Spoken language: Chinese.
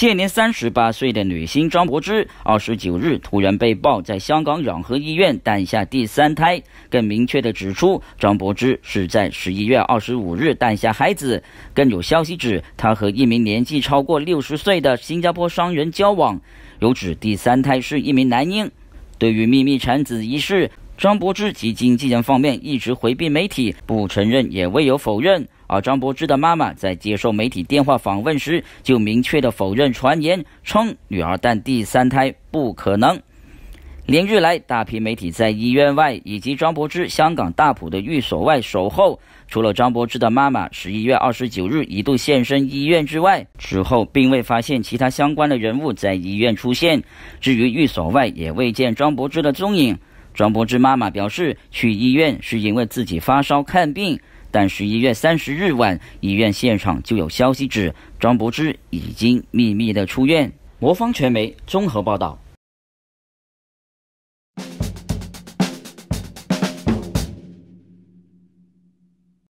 现年三十八岁的女星张柏芝，二十九日突然被曝在香港养和医院诞下第三胎，更明确的指出张柏芝是在十一月二十五日诞下孩子。更有消息指，她和一名年纪超过六十岁的新加坡商人交往，有指第三胎是一名男婴。对于秘密产子一事，张柏芝及经纪人方面一直回避媒体，不承认也未有否认。而张柏芝的妈妈在接受媒体电话访问时，就明确的否认传言，称女儿诞第三胎不可能。连日来，大批媒体在医院外以及张柏芝香港大埔的寓所外守候，除了张柏芝的妈妈十一月二十九日一度现身医院之外，之后并未发现其他相关的人物在医院出现。至于寓所外，也未见张柏芝的踪影。张柏芝妈妈表示，去医院是因为自己发烧看病，但十一月三十日晚，医院现场就有消息指张柏芝已经秘密的出院。魔方传媒综合报道。